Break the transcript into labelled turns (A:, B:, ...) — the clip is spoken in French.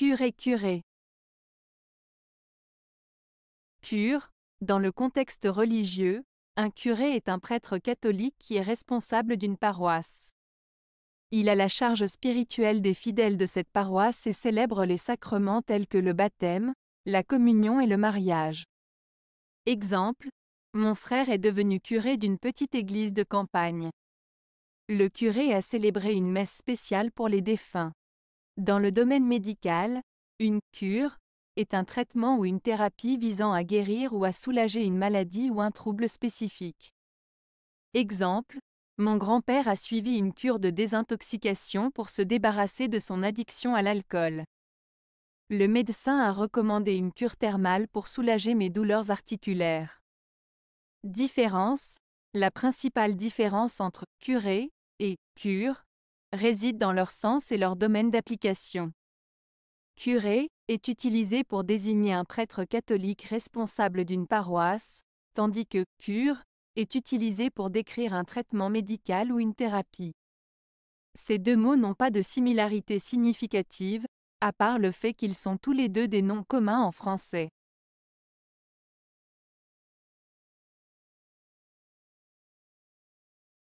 A: Curé curé. Cure, dans le contexte religieux, un curé est un prêtre catholique qui est responsable d'une paroisse. Il a la charge spirituelle des fidèles de cette paroisse et célèbre les sacrements tels que le baptême, la communion et le mariage. Exemple, mon frère est devenu curé d'une petite église de campagne. Le curé a célébré une messe spéciale pour les défunts. Dans le domaine médical, une cure est un traitement ou une thérapie visant à guérir ou à soulager une maladie ou un trouble spécifique. Exemple, mon grand-père a suivi une cure de désintoxication pour se débarrasser de son addiction à l'alcool. Le médecin a recommandé une cure thermale pour soulager mes douleurs articulaires. Différence La principale différence entre curer » et cure résident dans leur sens et leur domaine d'application. Curé est utilisé pour désigner un prêtre catholique responsable d'une paroisse, tandis que cure est utilisé pour décrire un traitement médical ou une thérapie. Ces deux mots n'ont pas de similarité significative, à part le fait qu'ils sont tous les deux des noms communs en français.